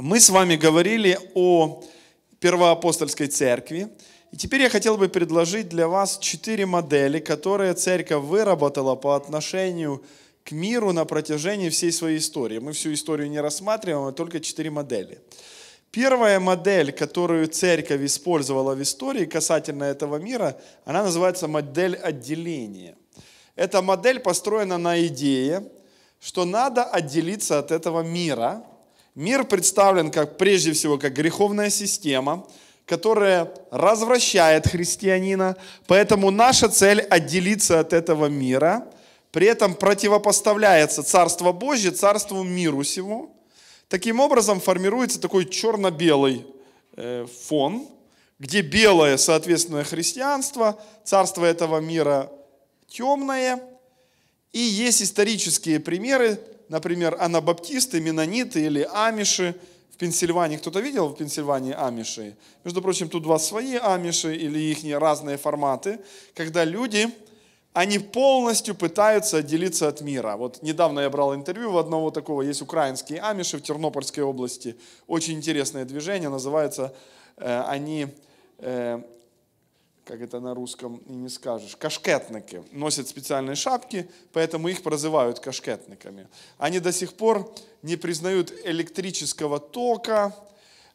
Мы с вами говорили о первоапостольской церкви. И теперь я хотел бы предложить для вас четыре модели, которые церковь выработала по отношению к миру на протяжении всей своей истории. Мы всю историю не рассматриваем, а только четыре модели. Первая модель, которую церковь использовала в истории касательно этого мира, она называется модель отделения. Эта модель построена на идее, что надо отделиться от этого мира – Мир представлен как, прежде всего как греховная система, которая развращает христианина. Поэтому наша цель отделиться от этого мира. При этом противопоставляется Царство Божье Царству миру сего. Таким образом формируется такой черно-белый э, фон, где белое, соответственно, христианство, царство этого мира темное. И есть исторические примеры например, анабаптисты, менониты или амиши. В Пенсильвании кто-то видел в Пенсильвании амиши? Между прочим, тут два свои амиши или их разные форматы, когда люди, они полностью пытаются отделиться от мира. Вот недавно я брал интервью у одного такого, есть украинские амиши в Тернопольской области, очень интересное движение, называется э, они э, как это на русском и не скажешь, кашкетники, носят специальные шапки, поэтому их прозывают кашкетниками. Они до сих пор не признают электрического тока,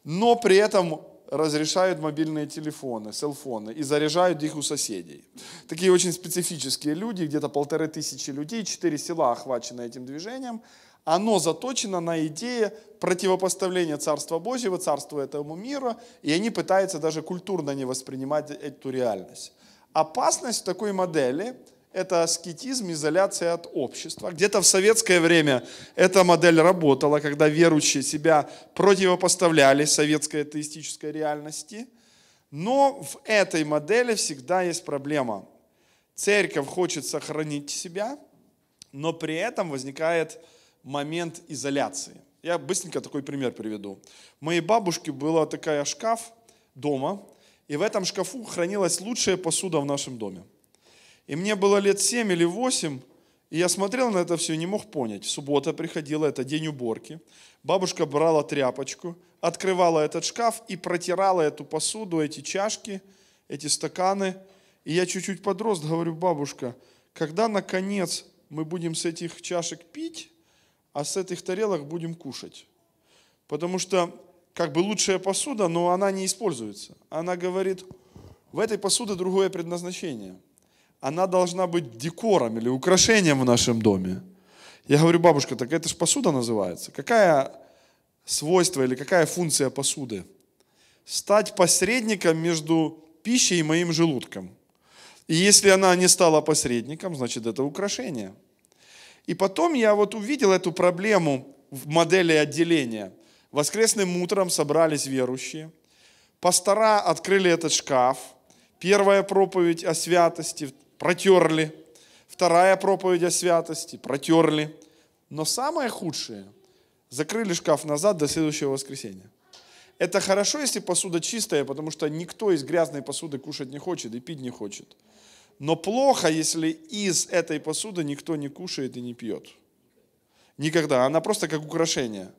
но при этом разрешают мобильные телефоны, селфоны и заряжают их у соседей. Такие очень специфические люди, где-то полторы тысячи людей, четыре села охвачены этим движением – оно заточено на идее противопоставления Царства Божьего, Царству этому мира, и они пытаются даже культурно не воспринимать эту реальность. Опасность в такой модели – это аскетизм, изоляция от общества. Где-то в советское время эта модель работала, когда верующие себя противопоставляли советской атеистической реальности. Но в этой модели всегда есть проблема. Церковь хочет сохранить себя, но при этом возникает момент изоляции. Я быстренько такой пример приведу. Моей бабушке была такая шкаф дома, и в этом шкафу хранилась лучшая посуда в нашем доме. И мне было лет 7 или 8, и я смотрел на это все и не мог понять. Суббота приходила, это день уборки. Бабушка брала тряпочку, открывала этот шкаф и протирала эту посуду, эти чашки, эти стаканы. И я чуть-чуть подрос, говорю, бабушка, когда наконец мы будем с этих чашек пить, а с этих тарелок будем кушать. Потому что как бы лучшая посуда, но она не используется. Она говорит, в этой посуде другое предназначение. Она должна быть декором или украшением в нашем доме. Я говорю, бабушка, так это же посуда называется. Какая свойство или какая функция посуды? Стать посредником между пищей и моим желудком. И если она не стала посредником, значит это украшение. И потом я вот увидел эту проблему в модели отделения. Воскресным утром собрались верующие, пастора открыли этот шкаф, первая проповедь о святости протерли, вторая проповедь о святости протерли. Но самое худшее – закрыли шкаф назад до следующего воскресенья. Это хорошо, если посуда чистая, потому что никто из грязной посуды кушать не хочет и пить не хочет. Но плохо, если из этой посуды никто не кушает и не пьет. Никогда. Она просто как украшение.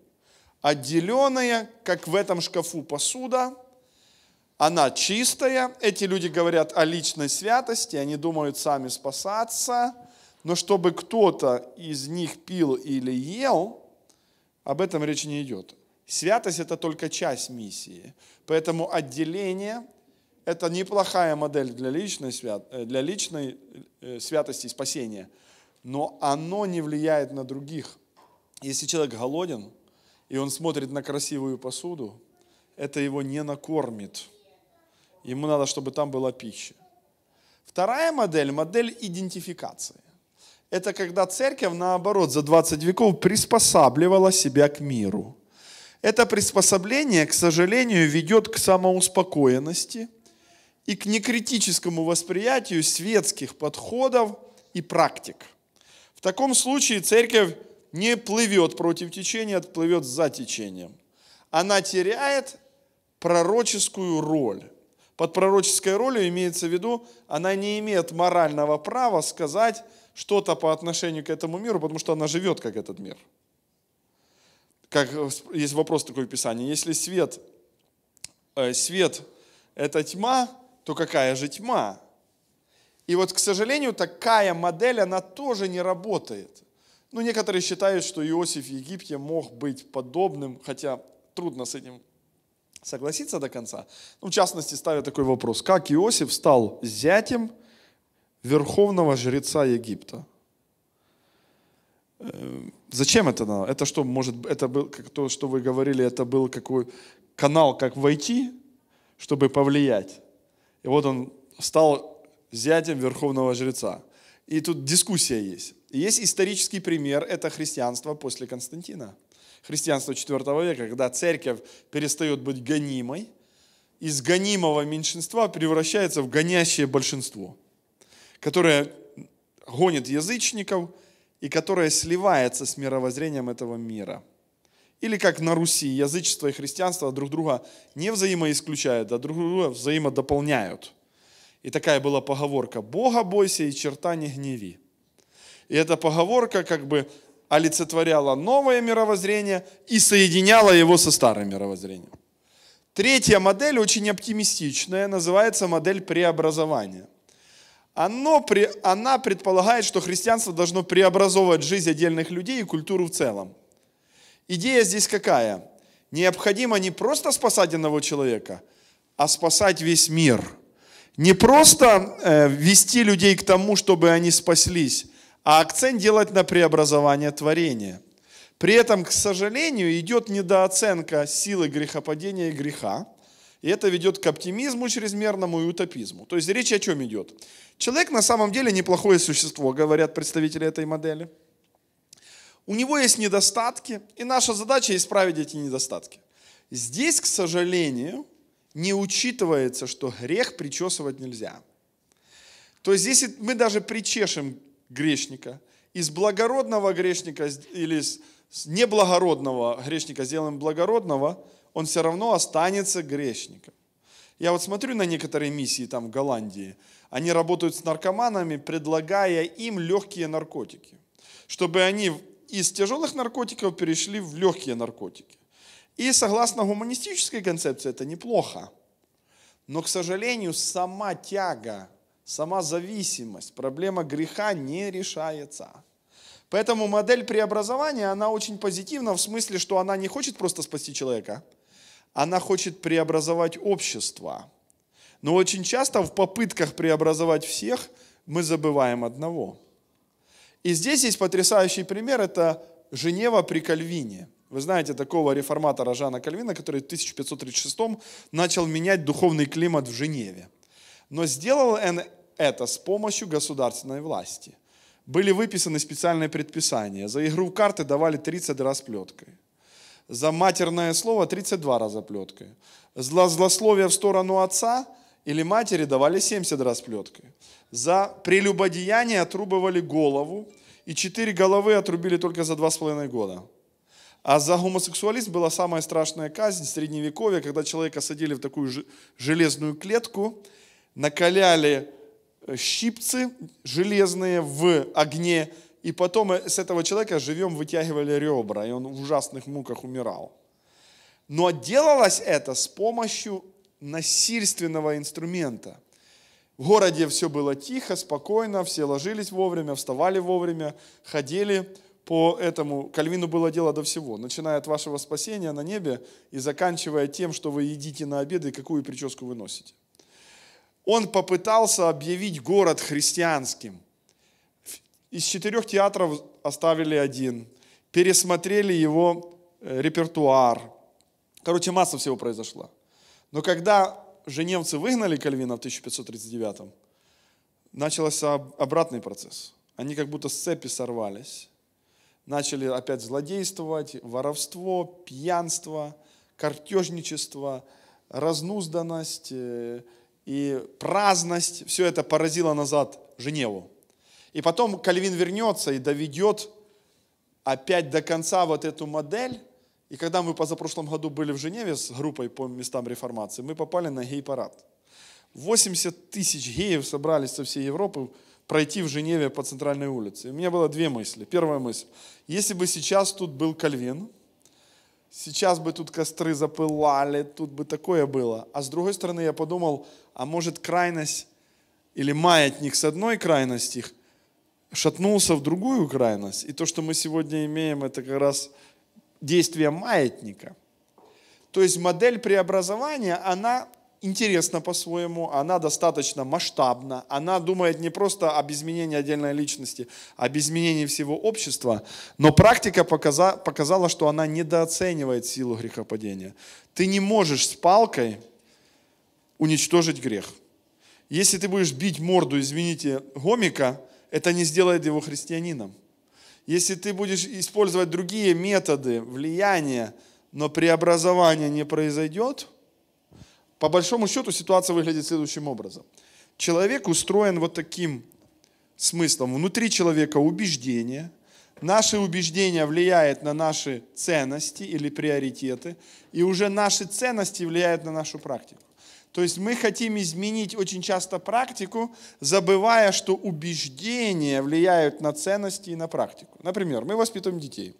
Отделенная, как в этом шкафу посуда, она чистая. Эти люди говорят о личной святости, они думают сами спасаться. Но чтобы кто-то из них пил или ел, об этом речи не идет. Святость – это только часть миссии. Поэтому отделение это неплохая модель для личной, свят... Э, для личной э, святости и спасения, но оно не влияет на других. Если человек голоден, и он смотрит на красивую посуду, это его не накормит. Ему надо, чтобы там была пища. Вторая модель – модель идентификации. Это когда церковь, наоборот, за 20 веков приспосабливала себя к миру. Это приспособление, к сожалению, ведет к самоуспокоенности, и к некритическому восприятию светских подходов и практик. В таком случае церковь не плывет против течения, а плывет за течением. Она теряет пророческую роль. Под пророческой ролью имеется в виду, она не имеет морального права сказать что-то по отношению к этому миру, потому что она живет как этот мир. Как, э, есть вопрос такой в Писании. Если свет, э, свет – это тьма, то какая же тьма? И вот, к сожалению, такая модель, она тоже не работает. Ну, некоторые считают, что Иосиф в Египте мог быть подобным, хотя трудно с этим согласиться до конца. Ну, в частности, ставят такой вопрос, как Иосиф стал зятем верховного жреца Египта? Э, зачем это надо? Это что, может, это был, как то, что вы говорили, это был какой канал, как войти, чтобы повлиять? И вот он стал зятем верховного жреца. И тут дискуссия есть. И есть исторический пример, это христианство после Константина. Христианство IV века, когда церковь перестает быть гонимой, из гонимого меньшинства превращается в гонящее большинство, которое гонит язычников и которое сливается с мировоззрением этого мира – или как на Руси, язычество и христианство друг друга не взаимоисключают, а друг друга взаимодополняют. И такая была поговорка «Бога бойся и черта не гневи». И эта поговорка как бы олицетворяла новое мировоззрение и соединяла его со старым мировоззрением. Третья модель, очень оптимистичная, называется модель преобразования. Оно, она предполагает, что христианство должно преобразовывать жизнь отдельных людей и культуру в целом. Идея здесь какая? Необходимо не просто спасать одного человека, а спасать весь мир. Не просто э, вести людей к тому, чтобы они спаслись, а акцент делать на преобразование творения. При этом, к сожалению, идет недооценка силы грехопадения и греха, и это ведет к оптимизму чрезмерному и утопизму. То есть речь о чем идет? Человек на самом деле неплохое существо, говорят представители этой модели – у него есть недостатки, и наша задача исправить эти недостатки. Здесь, к сожалению, не учитывается, что грех причесывать нельзя. То есть если мы даже причешем грешника, из благородного грешника или из неблагородного грешника сделаем благородного, он все равно останется грешником. Я вот смотрю на некоторые миссии там в Голландии. Они работают с наркоманами, предлагая им легкие наркотики, чтобы они из тяжелых наркотиков перешли в легкие наркотики. И согласно гуманистической концепции это неплохо. Но, к сожалению, сама тяга, сама зависимость, проблема греха не решается. Поэтому модель преобразования, она очень позитивна в смысле, что она не хочет просто спасти человека, она хочет преобразовать общество. Но очень часто в попытках преобразовать всех мы забываем одного – и здесь есть потрясающий пример, это Женева при Кальвине. Вы знаете такого реформатора Жана Кальвина, который в 1536 начал менять духовный климат в Женеве. Но сделал он это с помощью государственной власти. Были выписаны специальные предписания. За игру в карты давали 30 раз плеткой. За матерное слово 32 раза плеткой. За злословие в сторону отца или матери давали 70 раз плеткой за прелюбодеяние отрубывали голову, и четыре головы отрубили только за два с половиной года. А за гомосексуализм была самая страшная казнь в средневековье, когда человека садили в такую железную клетку, накаляли э, щипцы железные в огне, и потом э, с этого человека живем вытягивали ребра, и он в ужасных муках умирал. Но делалось это с помощью насильственного инструмента – в городе все было тихо, спокойно, все ложились вовремя, вставали вовремя, ходили по этому. Кальвину было дело до всего, начиная от вашего спасения на небе и заканчивая тем, что вы едите на обед и какую прическу вы носите. Он попытался объявить город христианским. Из четырех театров оставили один, пересмотрели его э, репертуар. Короче, масса всего произошла. Но когда же немцы выгнали Кальвина в 1539, начался обратный процесс. Они как будто с цепи сорвались, начали опять злодействовать, воровство, пьянство, картежничество, разнузданность э, и праздность. Все это поразило назад Женеву. И потом Кальвин вернется и доведет опять до конца вот эту модель, и когда мы позапрошлом году были в Женеве с группой по местам реформации, мы попали на гей-парад. 80 тысяч геев собрались со всей Европы пройти в Женеве по центральной улице. И у меня было две мысли. Первая мысль. Если бы сейчас тут был Кальвин, сейчас бы тут костры запылали, тут бы такое было. А с другой стороны, я подумал, а может крайность или маятник с одной крайности шатнулся в другую крайность. И то, что мы сегодня имеем, это как раз действия маятника. То есть модель преобразования, она интересна по-своему, она достаточно масштабна, она думает не просто об изменении отдельной личности, а об изменении всего общества, но практика показа, показала, что она недооценивает силу грехопадения. Ты не можешь с палкой уничтожить грех. Если ты будешь бить морду, извините, гомика, это не сделает его христианином. Если ты будешь использовать другие методы влияния, но преобразование не произойдет, по большому счету ситуация выглядит следующим образом. Человек устроен вот таким смыслом. Внутри человека убеждение. Наши убеждения влияют на наши ценности или приоритеты. И уже наши ценности влияют на нашу практику. То есть мы хотим изменить очень часто практику, забывая, что убеждения влияют на ценности и на практику. Например, мы воспитываем детей.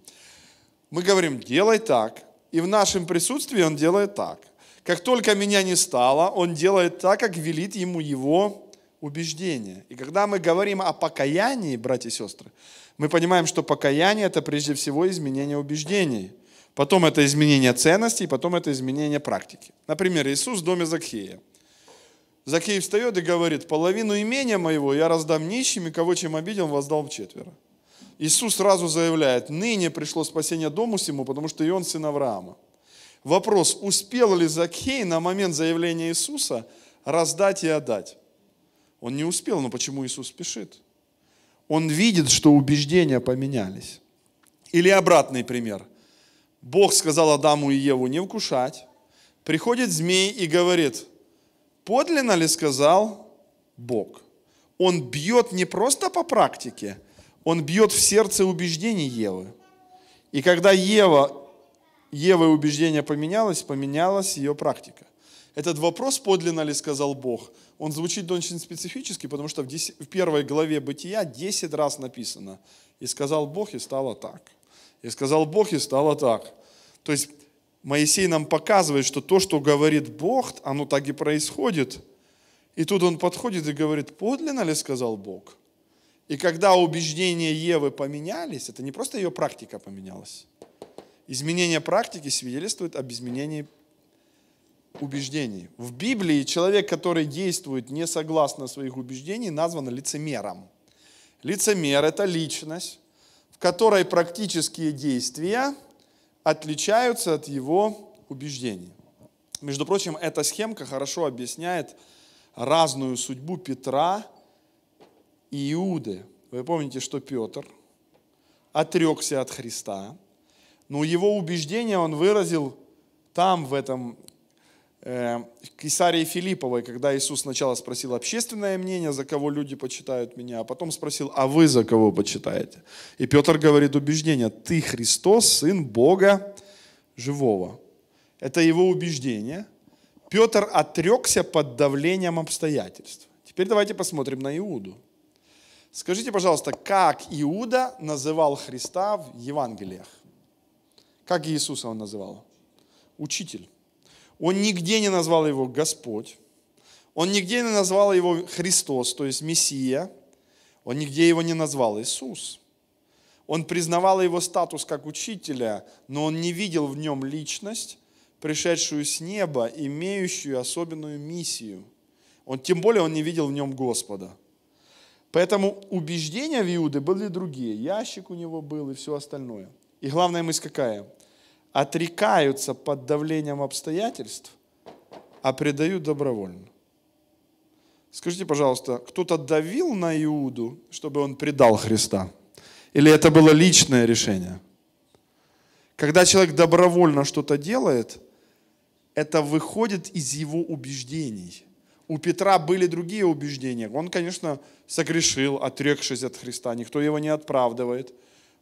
Мы говорим, делай так, и в нашем присутствии он делает так. Как только меня не стало, он делает так, как велит ему его убеждение. И когда мы говорим о покаянии, братья и сестры, мы понимаем, что покаяние – это прежде всего изменение убеждений – Потом это изменение ценностей, потом это изменение практики. Например, Иисус в доме Закхея. Закхей встает и говорит, половину имения моего я раздам нищим, и кого чем обидел, воздал в четверо. Иисус сразу заявляет, ныне пришло спасение дому сему, потому что и он сын Авраама. Вопрос, успел ли Закхей на момент заявления Иисуса раздать и отдать? Он не успел, но почему Иисус спешит? Он видит, что убеждения поменялись. Или обратный пример – Бог сказал Адаму и Еву не вкушать. Приходит змей и говорит, подлинно ли сказал Бог? Он бьет не просто по практике, он бьет в сердце убеждений Евы. И когда Ева, Ева убеждение поменялось, поменялась ее практика. Этот вопрос, подлинно ли сказал Бог, он звучит очень специфически, потому что в, 10, в первой главе Бытия 10 раз написано, и сказал Бог, и стало так. И сказал Бог, и стало так. То есть Моисей нам показывает, что то, что говорит Бог, оно так и происходит. И тут он подходит и говорит, подлинно ли сказал Бог? И когда убеждения Евы поменялись, это не просто ее практика поменялась. Изменение практики свидетельствует об изменении убеждений. В Библии человек, который действует не согласно своих убеждений, назван лицемером. Лицемер – это личность, которой практические действия отличаются от его убеждений. Между прочим, эта схемка хорошо объясняет разную судьбу Петра и Иуды. Вы помните, что Петр отрекся от Христа, но его убеждение он выразил там, в этом Эм, Кесарии Филипповой, когда Иисус сначала спросил общественное мнение, за кого люди почитают меня, а потом спросил, а вы за кого почитаете? И Петр говорит убеждение, ты Христос, Сын Бога Живого. Это его убеждение. Петр отрекся под давлением обстоятельств. Теперь давайте посмотрим на Иуду. Скажите, пожалуйста, как Иуда называл Христа в Евангелиях? Как Иисуса он называл? Учитель. Он нигде не назвал его Господь. Он нигде не назвал его Христос, то есть Мессия. Он нигде его не назвал Иисус. Он признавал его статус как учителя, но он не видел в нем личность, пришедшую с неба, имеющую особенную миссию. Он, тем более он не видел в нем Господа. Поэтому убеждения в Иуды были другие. Ящик у него был и все остальное. И главная мысль какая – отрекаются под давлением обстоятельств, а предают добровольно. Скажите, пожалуйста, кто-то давил на Иуду, чтобы он предал Христа? Или это было личное решение? Когда человек добровольно что-то делает, это выходит из его убеждений. У Петра были другие убеждения. Он, конечно, согрешил, отрекшись от Христа. Никто его не отправдывает.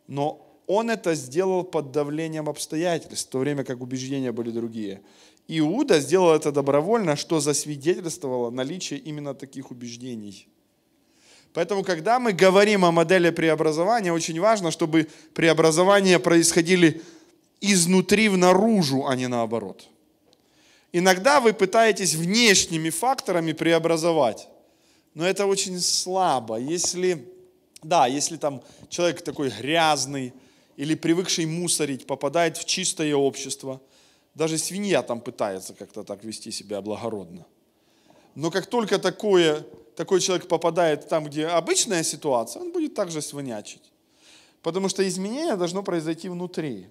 Но он это сделал под давлением обстоятельств, в то время как убеждения были другие. Иуда сделал это добровольно, что засвидетельствовало наличие именно таких убеждений. Поэтому, когда мы говорим о модели преобразования, очень важно, чтобы преобразования происходили изнутри в наружу, а не наоборот. Иногда вы пытаетесь внешними факторами преобразовать, но это очень слабо. Если, да, если там человек такой грязный, или привыкший мусорить попадает в чистое общество. Даже свинья там пытается как-то так вести себя благородно. Но как только такое, такой человек попадает там, где обычная ситуация, он будет также свинячить. Потому что изменение должно произойти внутри.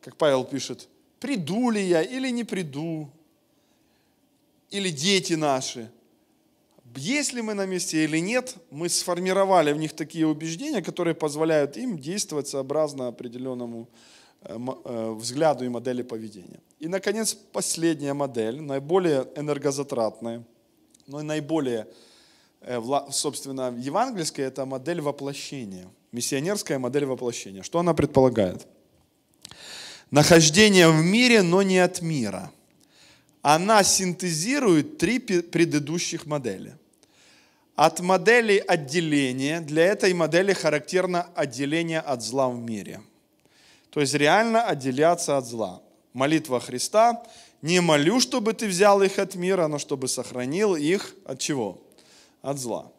Как Павел пишет, приду ли я или не приду, или дети наши – есть ли мы на месте или нет, мы сформировали в них такие убеждения, которые позволяют им действовать сообразно определенному э, э, взгляду и модели поведения. И, наконец, последняя модель, наиболее энергозатратная, но и наиболее, э, собственно, евангельская, это модель воплощения, миссионерская модель воплощения. Что она предполагает? Нахождение в мире, но не от мира. Она синтезирует три предыдущих модели. От модели отделения, для этой модели характерно отделение от зла в мире. То есть реально отделяться от зла. Молитва Христа «Не молю, чтобы ты взял их от мира, но чтобы сохранил их от чего? От зла».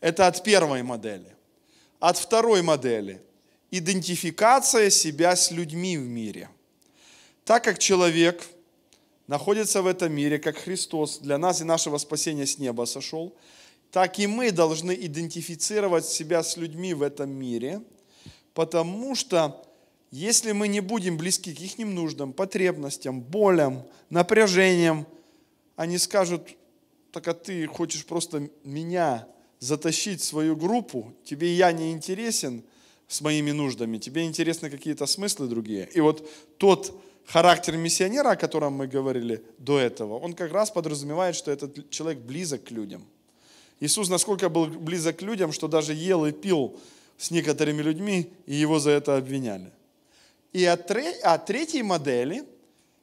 Это от первой модели. От второй модели – идентификация себя с людьми в мире. Так как человек находится в этом мире, как Христос для нас и нашего спасения с неба сошел – так и мы должны идентифицировать себя с людьми в этом мире, потому что если мы не будем близки к их нуждам, потребностям, болям, напряжениям, они скажут, так а ты хочешь просто меня затащить в свою группу, тебе я не интересен с моими нуждами, тебе интересны какие-то смыслы другие. И вот тот характер миссионера, о котором мы говорили до этого, он как раз подразумевает, что этот человек близок к людям – Иисус насколько был близок к людям, что даже ел и пил с некоторыми людьми, и его за это обвиняли. И от, от третьей модели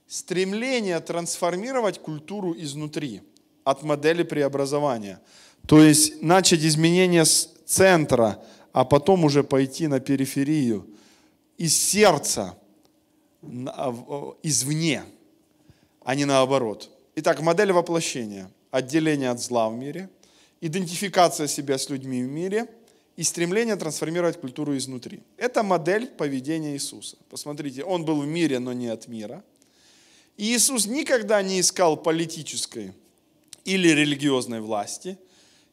стремление трансформировать культуру изнутри, от модели преобразования. То есть начать изменение с центра, а потом уже пойти на периферию, из сердца, а, извне, а не наоборот. Итак, модель воплощения. Отделение от зла в мире – идентификация себя с людьми в мире и стремление трансформировать культуру изнутри. Это модель поведения Иисуса. Посмотрите, он был в мире, но не от мира. И Иисус никогда не искал политической или религиозной власти.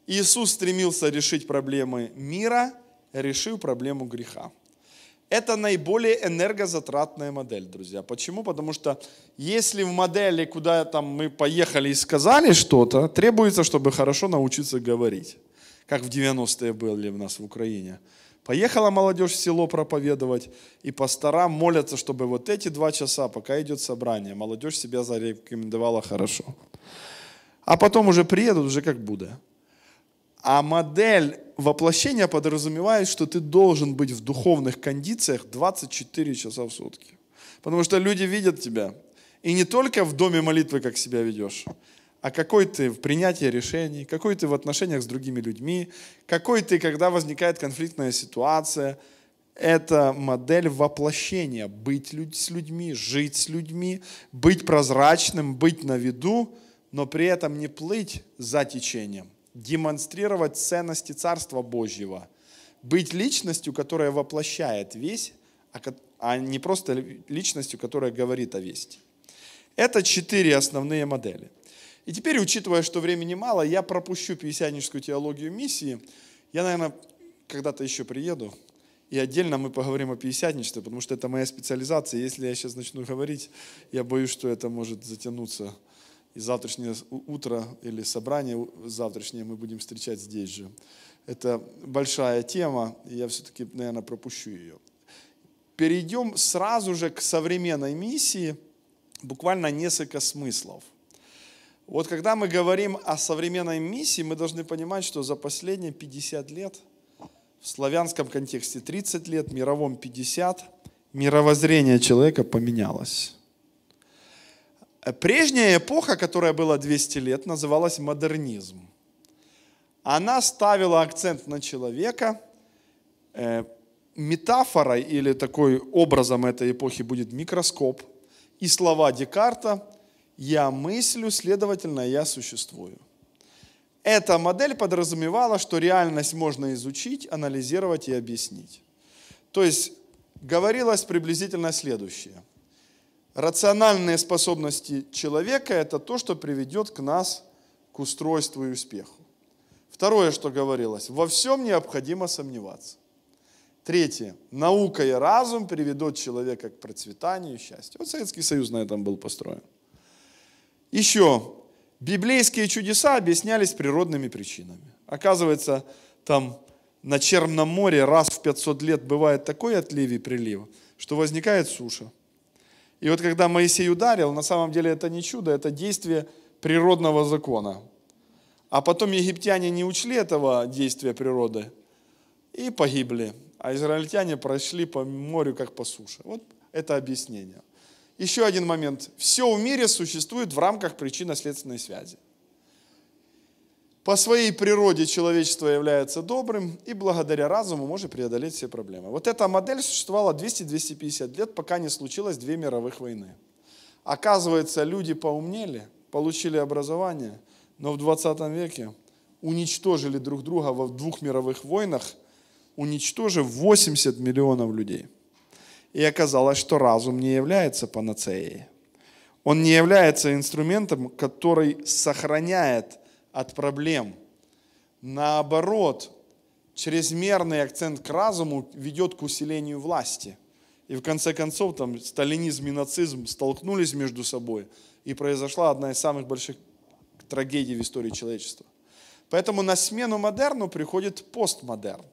Иисус стремился решить проблемы мира, решил проблему греха. Это наиболее энергозатратная модель, друзья. Почему? Потому что если в модели, куда там мы поехали и сказали что-то, требуется, чтобы хорошо научиться говорить. Как в 90-е были у нас в Украине. Поехала молодежь в село проповедовать, и пастора молятся, чтобы вот эти два часа, пока идет собрание, молодежь себя зарекомендовала хорошо. А потом уже приедут, уже как Будда. А модель воплощение подразумевает, что ты должен быть в духовных кондициях 24 часа в сутки. Потому что люди видят тебя. И не только в доме молитвы, как себя ведешь, а какой ты в принятии решений, какой ты в отношениях с другими людьми, какой ты, когда возникает конфликтная ситуация. Это модель воплощения. Быть людь с людьми, жить с людьми, быть прозрачным, быть на виду, но при этом не плыть за течением – демонстрировать ценности Царства Божьего, быть личностью, которая воплощает весь, а, а не просто личностью, которая говорит о вести. Это четыре основные модели. И теперь, учитывая, что времени мало, я пропущу пятидесятническую теологию миссии. Я, наверное, когда-то еще приеду, и отдельно мы поговорим о пятидесятничестве, потому что это моя специализация. Если я сейчас начну говорить, я боюсь, что это может затянуться и завтрашнее утро или собрание завтрашнее мы будем встречать здесь же. Это большая тема, и я все-таки, наверное, пропущу ее. Перейдем сразу же к современной миссии, буквально несколько смыслов. Вот когда мы говорим о современной миссии, мы должны понимать, что за последние 50 лет, в славянском контексте 30 лет, в мировом 50, мировоззрение человека поменялось. Прежняя эпоха, которая была 200 лет, называлась модернизм. Она ставила акцент на человека. Э, метафорой или такой образом этой эпохи будет микроскоп и слова Декарта «Я мыслю, следовательно, я существую». Эта модель подразумевала, что реальность можно изучить, анализировать и объяснить. То есть говорилось приблизительно следующее – Рациональные способности человека – это то, что приведет к нас к устройству и успеху. Второе, что говорилось, во всем необходимо сомневаться. Третье, наука и разум приведут человека к процветанию и счастью. Вот Советский Союз на этом был построен. Еще, библейские чудеса объяснялись природными причинами. Оказывается, там на Черном море раз в 500 лет бывает такой отлив и прилив, что возникает суша – и вот когда Моисей ударил, на самом деле это не чудо, это действие природного закона. А потом египтяне не учли этого действия природы и погибли. А израильтяне прошли по морю, как по суше. Вот это объяснение. Еще один момент. Все в мире существует в рамках причинно-следственной связи. По своей природе человечество является добрым и благодаря разуму может преодолеть все проблемы. Вот эта модель существовала 200-250 лет, пока не случилось две мировых войны. Оказывается, люди поумнели, получили образование, но в 20 веке уничтожили друг друга во двух мировых войнах, уничтожив 80 миллионов людей. И оказалось, что разум не является панацеей. Он не является инструментом, который сохраняет от проблем. Наоборот, чрезмерный акцент к разуму ведет к усилению власти. И в конце концов, там, сталинизм и нацизм столкнулись между собой, и произошла одна из самых больших трагедий в истории человечества. Поэтому на смену модерну приходит постмодерн.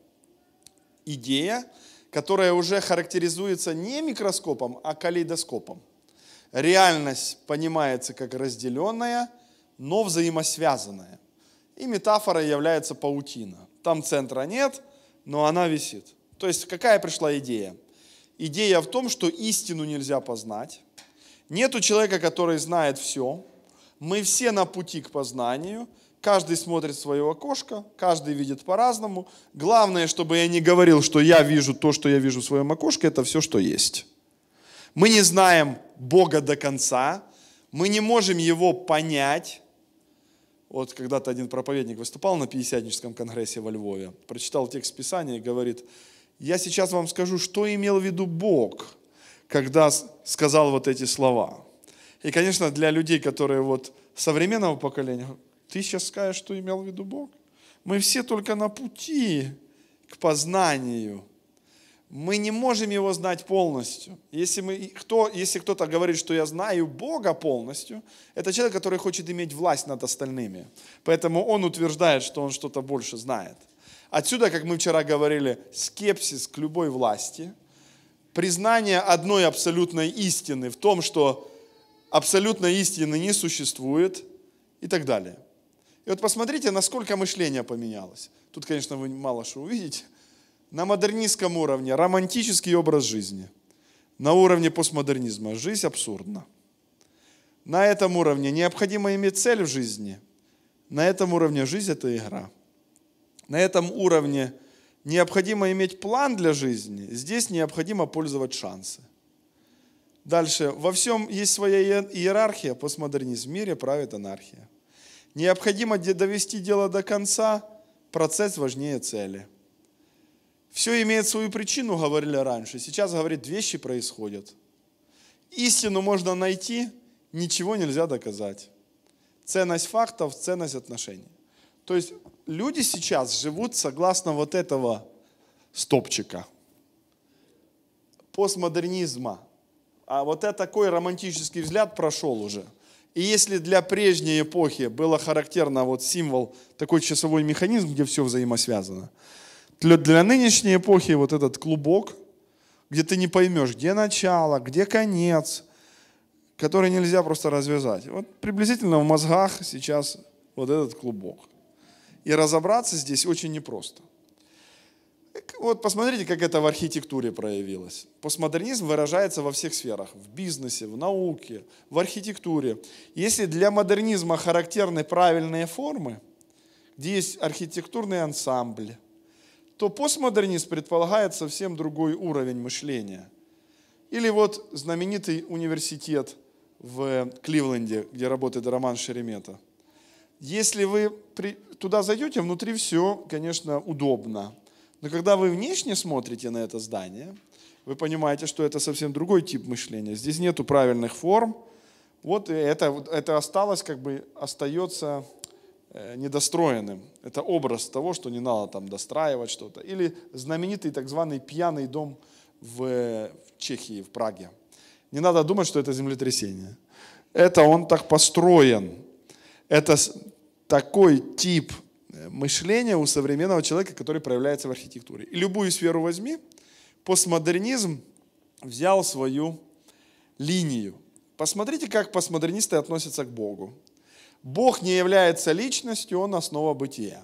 Идея, которая уже характеризуется не микроскопом, а калейдоскопом. Реальность понимается как разделенная – но взаимосвязанное. И метафорой является паутина. Там центра нет, но она висит. То есть какая пришла идея? Идея в том, что истину нельзя познать. Нету человека, который знает все. Мы все на пути к познанию. Каждый смотрит в свое окошко, каждый видит по-разному. Главное, чтобы я не говорил, что я вижу то, что я вижу в своем окошке, это все, что есть. Мы не знаем Бога до конца, мы не можем Его понять, вот когда-то один проповедник выступал на Пятидесятническом конгрессе во Львове, прочитал текст Писания и говорит, я сейчас вам скажу, что имел в виду Бог, когда сказал вот эти слова. И, конечно, для людей, которые вот современного поколения, ты сейчас скажешь, что имел в виду Бог? Мы все только на пути к познанию – мы не можем его знать полностью. Если, мы, кто, если кто-то говорит, что я знаю Бога полностью, это человек, который хочет иметь власть над остальными. Поэтому он утверждает, что он что-то больше знает. Отсюда, как мы вчера говорили, скепсис к любой власти, признание одной абсолютной истины в том, что абсолютной истины не существует и так далее. И вот посмотрите, насколько мышление поменялось. Тут, конечно, вы мало что увидите – на модернистском уровне романтический образ жизни. На уровне постмодернизма жизнь абсурдна. На этом уровне необходимо иметь цель в жизни. На этом уровне жизнь – это игра. На этом уровне необходимо иметь план для жизни. Здесь необходимо пользовать шансы. Дальше. Во всем есть своя иерархия, постмодернизм. В мире правит анархия. Необходимо довести дело до конца, процесс важнее цели – все имеет свою причину, говорили раньше. Сейчас, говорит, вещи происходят. Истину можно найти, ничего нельзя доказать. Ценность фактов, ценность отношений. То есть люди сейчас живут согласно вот этого стопчика постмодернизма. А вот это такой романтический взгляд прошел уже. И если для прежней эпохи было характерно вот символ, такой часовой механизм, где все взаимосвязано, для, для нынешней эпохи вот этот клубок, где ты не поймешь, где начало, где конец, который нельзя просто развязать. Вот приблизительно в мозгах сейчас вот этот клубок. И разобраться здесь очень непросто. Вот посмотрите, как это в архитектуре проявилось. Постмодернизм выражается во всех сферах. В бизнесе, в науке, в архитектуре. Если для модернизма характерны правильные формы, где есть архитектурный ансамбль, то постмодернист предполагает совсем другой уровень мышления. Или вот знаменитый университет в э, Кливленде, где работает Роман Шеремета. Если вы туда зайдете, внутри все, конечно, удобно. Но когда вы внешне смотрите на это здание, вы понимаете, что это совсем другой тип мышления. Здесь нету правильных форм. Вот это, это осталось, как бы остается Э, недостроенным. Это образ того, что не надо там достраивать что-то. Или знаменитый так званый пьяный дом в э, Чехии, в Праге. Не надо думать, что это землетрясение. Это он так построен. Это такой тип э, мышления у современного человека, который проявляется в архитектуре. И любую сферу возьми, постмодернизм взял свою линию. Посмотрите, как постмодернисты относятся к Богу. Бог не является личностью, Он основа бытия.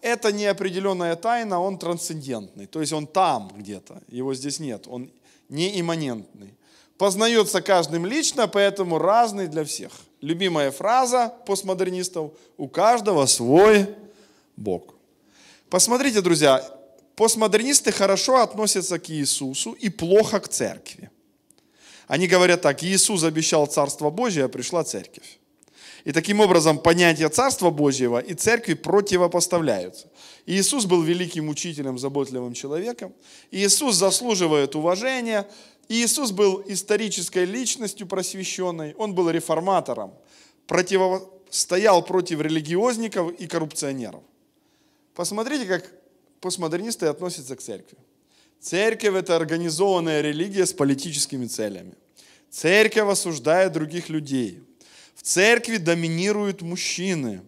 Это неопределенная тайна, Он трансцендентный, то есть Он там где-то, Его здесь нет, Он не имманентный. Познается каждым лично, поэтому разный для всех. Любимая фраза постмодернистов – у каждого свой Бог. Посмотрите, друзья, постмодернисты хорошо относятся к Иисусу и плохо к церкви. Они говорят так, Иисус обещал Царство Божие, а пришла церковь. И таким образом понятия Царства Божьего и Церкви противопоставляются. Иисус был великим учителем, заботливым человеком. Иисус заслуживает уважения. Иисус был исторической личностью просвещенной. Он был реформатором, противостоял против религиозников и коррупционеров. Посмотрите, как постмодернисты относятся к церкви. Церковь – это организованная религия с политическими целями. Церковь осуждает других людей – в церкви доминируют мужчины.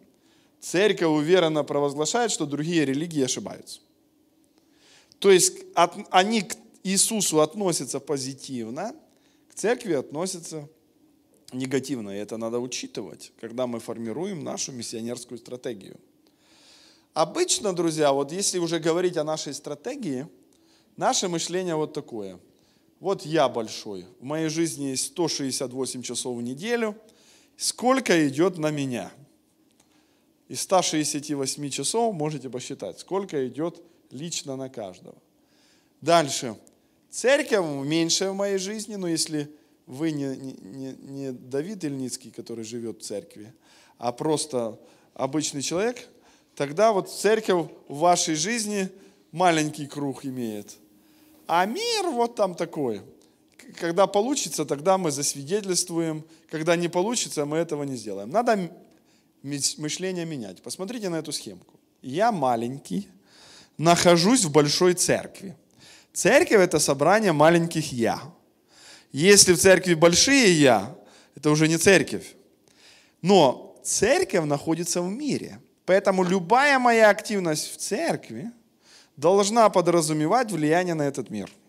Церковь уверенно провозглашает, что другие религии ошибаются. То есть от, они к Иисусу относятся позитивно, к церкви относятся негативно. И это надо учитывать, когда мы формируем нашу миссионерскую стратегию. Обычно, друзья, вот если уже говорить о нашей стратегии, наше мышление вот такое. Вот я большой, в моей жизни есть 168 часов в неделю – сколько идет на меня. Из 168 часов можете посчитать, сколько идет лично на каждого. Дальше. Церковь меньше в моей жизни, но если вы не, не, не Давид Ильницкий, который живет в церкви, а просто обычный человек, тогда вот церковь в вашей жизни маленький круг имеет. А мир вот там такой. Когда получится, тогда мы засвидетельствуем когда не получится, мы этого не сделаем. Надо мышление менять. Посмотрите на эту схемку. Я маленький, нахожусь в большой церкви. Церковь – это собрание маленьких «я». Если в церкви большие «я», это уже не церковь. Но церковь находится в мире. Поэтому любая моя активность в церкви должна подразумевать влияние на этот мир –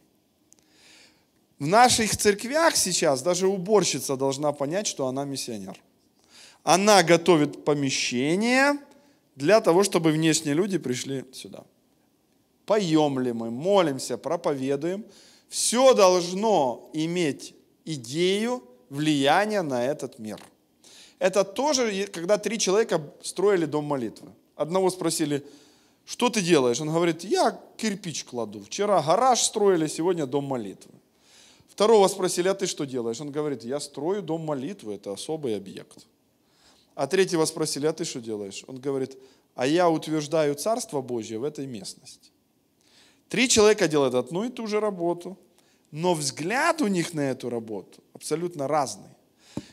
в наших церквях сейчас даже уборщица должна понять, что она миссионер. Она готовит помещение для того, чтобы внешние люди пришли сюда. Поем ли мы, молимся, проповедуем. Все должно иметь идею влияния на этот мир. Это тоже, когда три человека строили дом молитвы. Одного спросили, что ты делаешь? Он говорит, я кирпич кладу. Вчера гараж строили, сегодня дом молитвы. Второго спросили, а ты что делаешь? Он говорит, я строю дом молитвы, это особый объект. А третьего спросили, а ты что делаешь? Он говорит, а я утверждаю Царство Божье в этой местности. Три человека делают одну и ту же работу, но взгляд у них на эту работу абсолютно разный.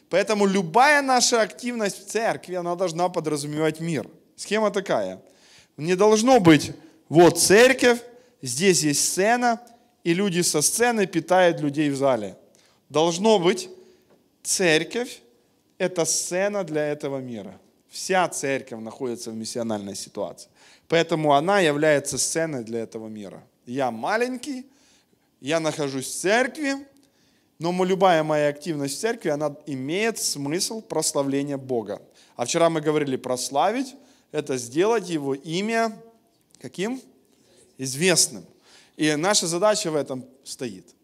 Поэтому любая наша активность в церкви, она должна подразумевать мир. Схема такая. Не должно быть, вот церковь, здесь есть сцена – и люди со сцены питают людей в зале. Должно быть, церковь – это сцена для этого мира. Вся церковь находится в миссиональной ситуации. Поэтому она является сценой для этого мира. Я маленький, я нахожусь в церкви, но любая моя активность в церкви, она имеет смысл прославления Бога. А вчера мы говорили прославить, это сделать его имя каким? Известным. И наша задача в этом стоит.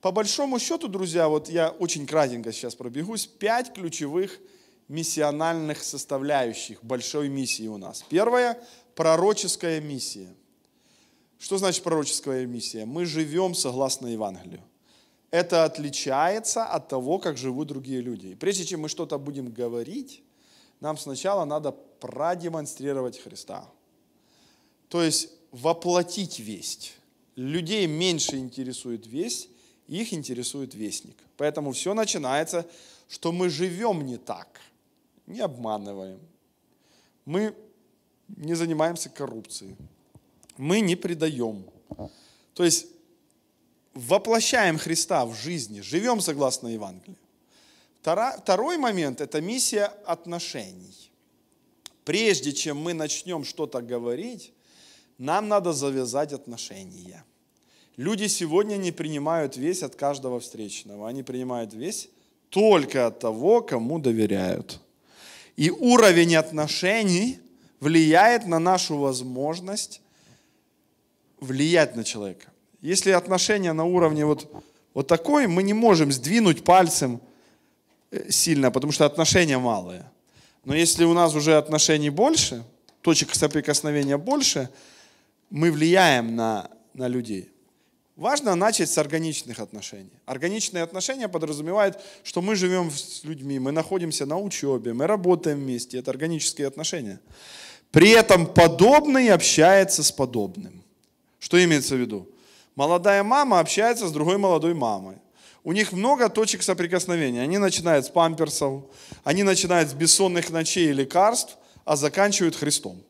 По большому счету, друзья, вот я очень кратенько сейчас пробегусь, пять ключевых миссиональных составляющих большой миссии у нас. Первое – пророческая миссия. Что значит пророческая миссия? Мы живем согласно Евангелию. Это отличается от того, как живут другие люди. И прежде чем мы что-то будем говорить, нам сначала надо продемонстрировать Христа. То есть воплотить весть людей меньше интересует весть, их интересует вестник. Поэтому все начинается, что мы живем не так, не обманываем. Мы не занимаемся коррупцией. Мы не предаем. То есть воплощаем Христа в жизни, живем согласно Евангелию. Второй момент – это миссия отношений. Прежде чем мы начнем что-то говорить, нам надо завязать отношения. Люди сегодня не принимают весь от каждого встречного. Они принимают весь только от того, кому доверяют. И уровень отношений влияет на нашу возможность влиять на человека. Если отношения на уровне вот, вот такой, мы не можем сдвинуть пальцем э, сильно, потому что отношения малые. Но если у нас уже отношений больше, точек соприкосновения больше, мы влияем на, на людей. Важно начать с органичных отношений. Органичные отношения подразумевают, что мы живем с людьми, мы находимся на учебе, мы работаем вместе. Это органические отношения. При этом подобный общается с подобным. Что имеется в виду? Молодая мама общается с другой молодой мамой. У них много точек соприкосновения. Они начинают с памперсов, они начинают с бессонных ночей и лекарств, а заканчивают Христом.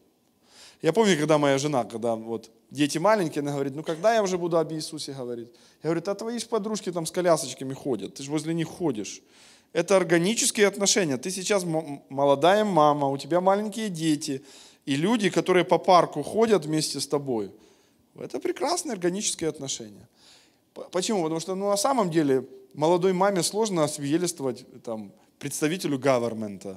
Я помню, когда моя жена, когда вот дети маленькие, она говорит, ну когда я уже буду об Иисусе говорить? Я говорю, а твои же подружки там с колясочками ходят, ты же возле них ходишь. Это органические отношения. Ты сейчас молодая мама, у тебя маленькие дети, и люди, которые по парку ходят вместе с тобой, это прекрасные органические отношения. Почему? Потому что ну, на самом деле молодой маме сложно освидетельствовать там, представителю government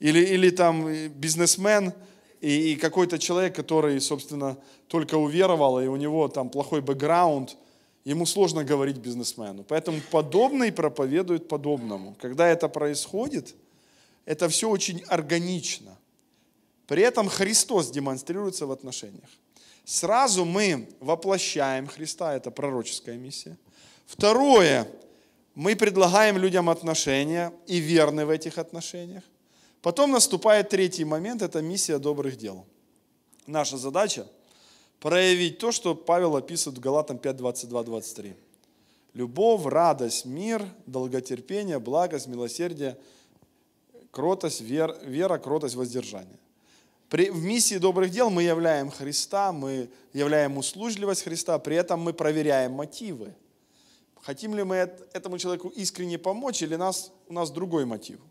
или, или там э, бизнесмен – и, и какой-то человек, который, собственно, только уверовал, и у него там плохой бэкграунд, ему сложно говорить бизнесмену. Поэтому подобный проповедует подобному. Когда это происходит, это все очень органично. При этом Христос демонстрируется в отношениях. Сразу мы воплощаем Христа, это пророческая миссия. Второе, мы предлагаем людям отношения и верны в этих отношениях. Потом наступает третий момент, это миссия добрых дел. Наша задача – проявить то, что Павел описывает в Галатам 5, 22, 23. Любовь, радость, мир, долготерпение, благость, милосердие, кротость, вер, вера, кротость, воздержание. При, в миссии добрых дел мы являем Христа, мы являем услужливость Христа, при этом мы проверяем мотивы. Хотим ли мы этому человеку искренне помочь или нас, у нас другой мотив –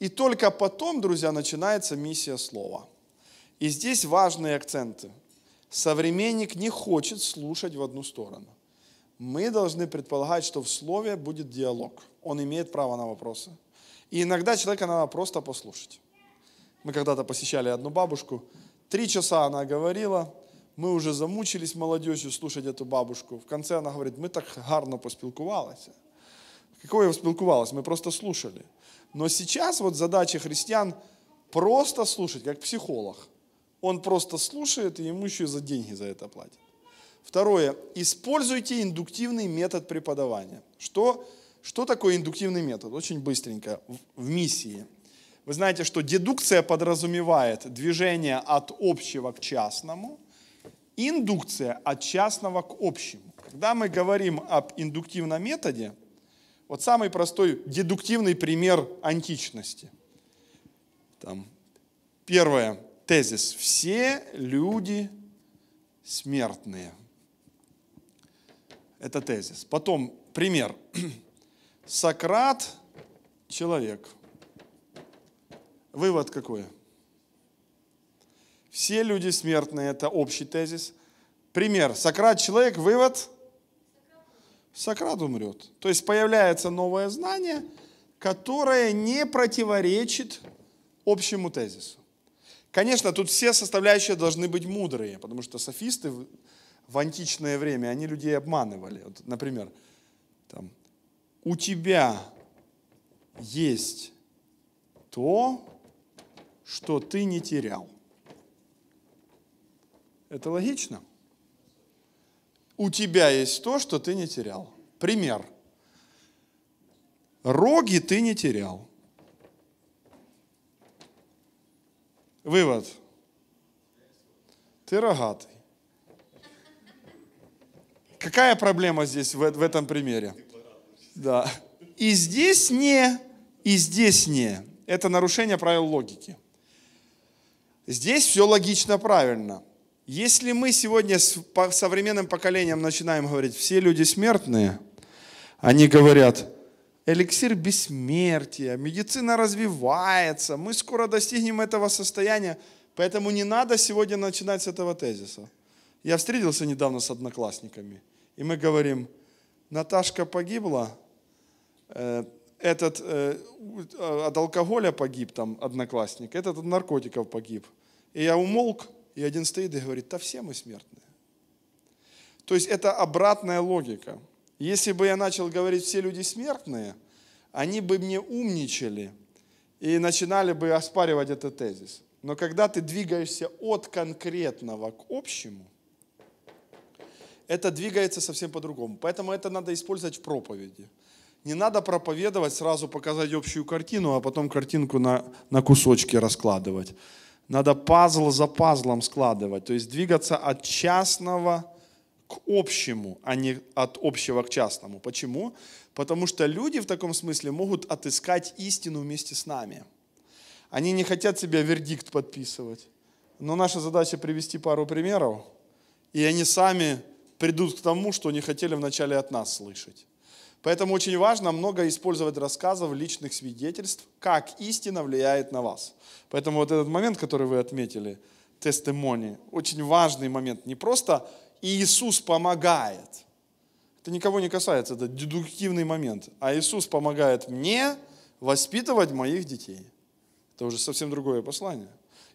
и только потом, друзья, начинается миссия слова. И здесь важные акценты. Современник не хочет слушать в одну сторону. Мы должны предполагать, что в слове будет диалог. Он имеет право на вопросы. И иногда человека надо просто послушать. Мы когда-то посещали одну бабушку. Три часа она говорила, мы уже замучились молодежью слушать эту бабушку. В конце она говорит, мы так гарно поспілкувалися какое спілкувалось, мы просто слушали. Но сейчас вот задача христиан просто слушать, как психолог. Он просто слушает, и ему еще и за деньги за это платят. Второе. Используйте индуктивный метод преподавания. Что, что такое индуктивный метод? Очень быстренько, в, в миссии. Вы знаете, что дедукция подразумевает движение от общего к частному, индукция от частного к общему. Когда мы говорим об индуктивном методе – вот самый простой дедуктивный пример античности. Там, первое, тезис. Все люди смертные. Это тезис. Потом пример. Сократ – человек. Вывод какой? Все люди смертные – это общий тезис. Пример. Сократ – человек. Вывод – Сократ умрет. То есть появляется новое знание, которое не противоречит общему тезису. Конечно, тут все составляющие должны быть мудрые, потому что софисты в античное время, они людей обманывали. Вот, например, там, у тебя есть то, что ты не терял. Это логично? у тебя есть то, что ты не терял. Пример. Роги ты не терял. Вывод. Ты рогатый. Какая проблема здесь в, в этом примере? Да. И здесь не, и здесь не. Это нарушение правил логики. Здесь все логично, правильно. Если мы сегодня с современным поколением начинаем говорить, все люди смертные, они говорят, эликсир бессмертия, медицина развивается, мы скоро достигнем этого состояния, поэтому не надо сегодня начинать с этого тезиса. Я встретился недавно с одноклассниками, и мы говорим, Наташка погибла, э, этот э, э, от алкоголя погиб там одноклассник, этот от наркотиков погиб. И я умолк, и один стоит и говорит, да все мы смертные. То есть это обратная логика. Если бы я начал говорить, все люди смертные, они бы мне умничали и начинали бы оспаривать этот тезис. Но когда ты двигаешься от конкретного к общему, это двигается совсем по-другому. Поэтому это надо использовать в проповеди. Не надо проповедовать, сразу показать общую картину, а потом картинку на, на кусочки раскладывать. Надо пазл за пазлом складывать, то есть двигаться от частного к общему, а не от общего к частному. Почему? Потому что люди в таком смысле могут отыскать истину вместе с нами. Они не хотят себе вердикт подписывать. Но наша задача привести пару примеров, и они сами придут к тому, что они хотели вначале от нас слышать. Поэтому очень важно много использовать рассказов, личных свидетельств, как истина влияет на вас. Поэтому вот этот момент, который вы отметили, тестимони, очень важный момент. Не просто Иисус помогает. Это никого не касается, это дедуктивный момент. А Иисус помогает мне воспитывать моих детей. Это уже совсем другое послание.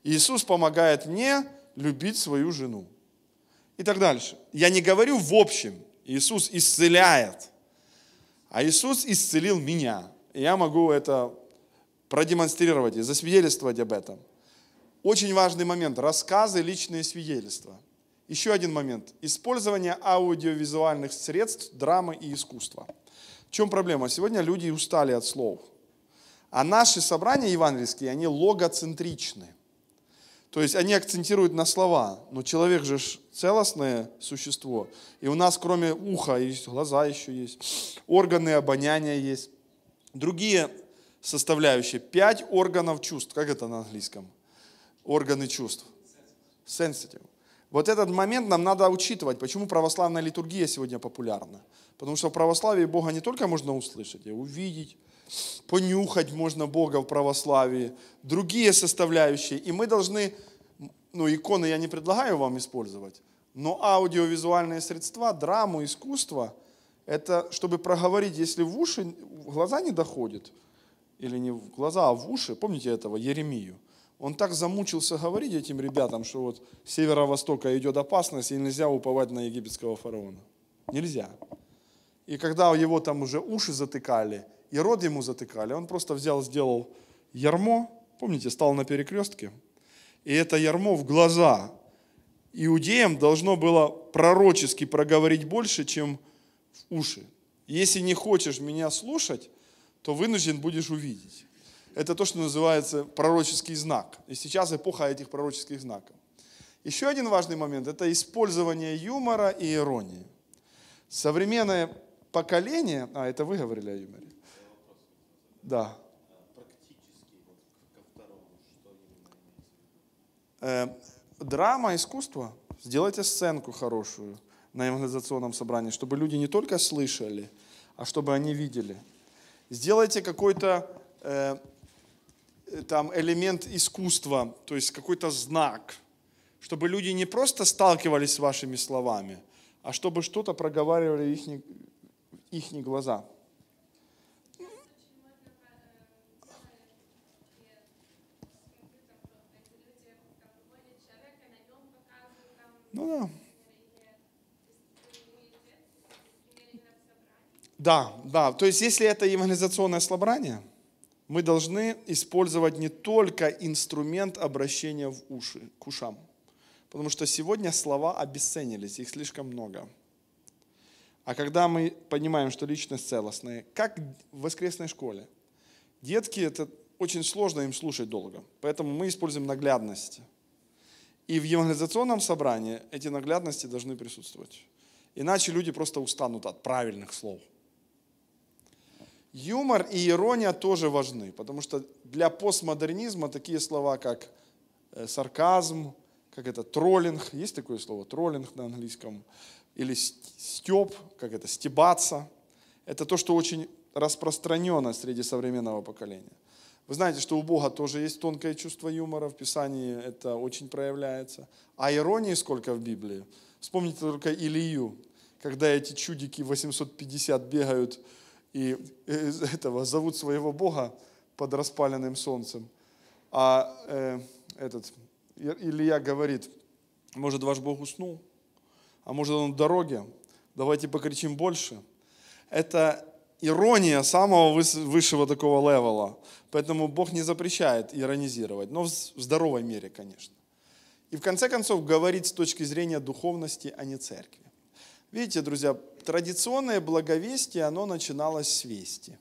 Иисус помогает мне любить свою жену. И так дальше. Я не говорю в общем. Иисус исцеляет – а Иисус исцелил меня. И я могу это продемонстрировать и засвидетельствовать об этом. Очень важный момент. Рассказы, личные свидетельства. Еще один момент. Использование аудиовизуальных средств, драмы и искусства. В чем проблема? Сегодня люди устали от слов. А наши собрания евангельские, они логоцентричны. То есть они акцентируют на слова, но человек же целостное существо. И у нас кроме уха есть глаза еще есть, органы обоняния есть. Другие составляющие. Пять органов чувств. Как это на английском? Органы чувств. Sensitive. Вот этот момент нам надо учитывать. Почему православная литургия сегодня популярна? Потому что в православии Бога не только можно услышать, а увидеть, понюхать можно Бога в православии, другие составляющие. И мы должны ну, иконы я не предлагаю вам использовать, но аудиовизуальные средства, драму, искусство, это чтобы проговорить, если в уши, в глаза не доходит, или не в глаза, а в уши, помните этого Еремию? Он так замучился говорить этим ребятам, что вот с северо-востока идет опасность, и нельзя уповать на египетского фараона. Нельзя. И когда его там уже уши затыкали, и рот ему затыкали, он просто взял, сделал ярмо, помните, стал на перекрестке, и это ярмо в глаза. Иудеям должно было пророчески проговорить больше, чем в уши. Если не хочешь меня слушать, то вынужден будешь увидеть. Это то, что называется пророческий знак. И сейчас эпоха этих пророческих знаков. Еще один важный момент – это использование юмора и иронии. Современное поколение, а это вы говорили о юморе, да, Э, драма, искусство. Сделайте сценку хорошую на евангелизационном собрании, чтобы люди не только слышали, а чтобы они видели. Сделайте какой-то э, там элемент искусства, то есть какой-то знак, чтобы люди не просто сталкивались с вашими словами, а чтобы что-то проговаривали их, их глаза. Ну да. Да, да. То есть, если это евангелизационное собрание, мы должны использовать не только инструмент обращения в уши, к ушам. Потому что сегодня слова обесценились, их слишком много. А когда мы понимаем, что личность целостная, как в воскресной школе, детки это очень сложно им слушать долго. Поэтому мы используем наглядность. И в евангелизационном собрании эти наглядности должны присутствовать. Иначе люди просто устанут от правильных слов. Юмор и ирония тоже важны, потому что для постмодернизма такие слова, как э, сарказм, как это троллинг, есть такое слово троллинг на английском, или степ, как это стебаться, это то, что очень распространено среди современного поколения. Вы знаете, что у Бога тоже есть тонкое чувство юмора, в Писании это очень проявляется. А иронии сколько в Библии? Вспомните только Илию, когда эти чудики 850 бегают и э, этого зовут своего Бога под распаленным солнцем. А э, этот Илья говорит, может, ваш Бог уснул? А может, он в дороге? Давайте покричим больше. Это ирония самого высшего такого левела. Поэтому Бог не запрещает иронизировать, но в здоровой мере, конечно. И в конце концов говорить с точки зрения духовности, а не церкви. Видите, друзья, традиционное благовестие, оно начиналось с вести.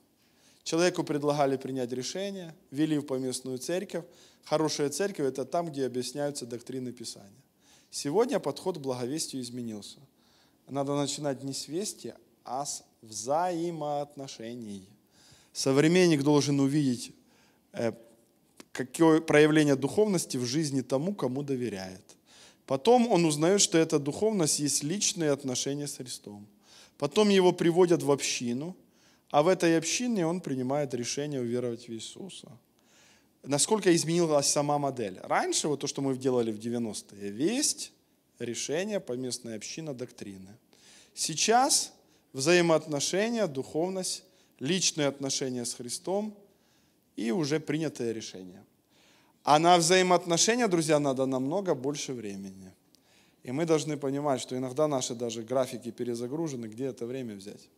Человеку предлагали принять решение, вели в поместную церковь. Хорошая церковь – это там, где объясняются доктрины Писания. Сегодня подход к благовестию изменился. Надо начинать не с вести, а с взаимоотношений. Современник должен увидеть э, какое проявление духовности в жизни тому, кому доверяет. Потом он узнает, что эта духовность есть личные отношения с Христом. Потом его приводят в общину, а в этой общине он принимает решение уверовать в Иисуса. Насколько изменилась сама модель? Раньше, вот то, что мы делали в 90-е, весть, решение, поместная община, доктрины. Сейчас взаимоотношения, духовность, личные отношения с Христом и уже принятое решение. А на взаимоотношения, друзья, надо намного больше времени. И мы должны понимать, что иногда наши даже графики перезагружены, где это время взять.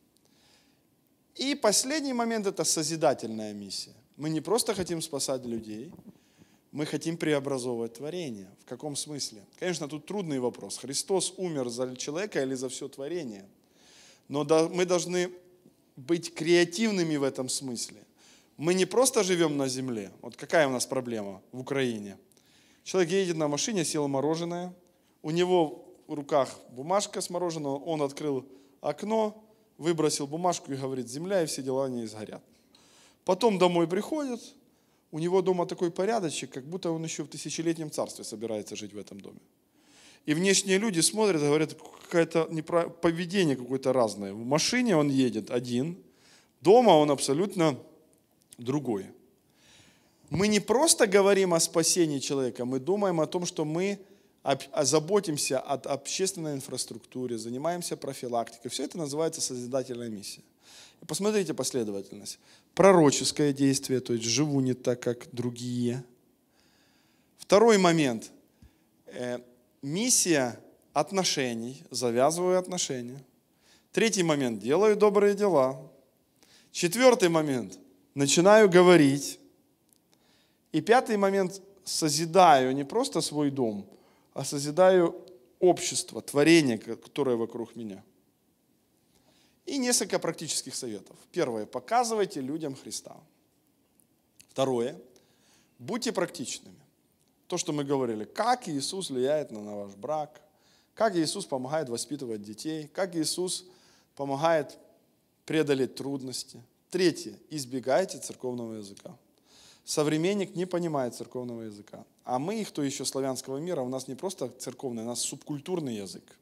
И последний момент – это созидательная миссия. Мы не просто хотим спасать людей, мы хотим преобразовывать творение. В каком смысле? Конечно, тут трудный вопрос. Христос умер за человека или за все творение – но мы должны быть креативными в этом смысле. Мы не просто живем на земле. Вот какая у нас проблема в Украине? Человек едет на машине, сел мороженое. У него в руках бумажка с мороженым. Он открыл окно, выбросил бумажку и говорит, земля и все дела не изгорят. Потом домой приходит, у него дома такой порядочек, как будто он еще в тысячелетнем царстве собирается жить в этом доме. И внешние люди смотрят и говорят, какое-то неправ... поведение какое-то разное. В машине он едет один, дома он абсолютно другой. Мы не просто говорим о спасении человека, мы думаем о том, что мы заботимся о общественной инфраструктуре, занимаемся профилактикой. Все это называется созидательная миссия. посмотрите последовательность. Пророческое действие, то есть живу не так, как другие. Второй момент э, – миссия отношений, завязываю отношения. Третий момент, делаю добрые дела. Четвертый момент, начинаю говорить. И пятый момент, созидаю не просто свой дом, а созидаю общество, творение, которое вокруг меня. И несколько практических советов. Первое, показывайте людям Христа. Второе, будьте практичными. То, что мы говорили, как Иисус влияет на, ваш брак, как Иисус помогает воспитывать детей, как Иисус помогает преодолеть трудности. Третье. Избегайте церковного языка. Современник не понимает церковного языка. А мы, кто еще славянского мира, у нас не просто церковный, у нас субкультурный язык.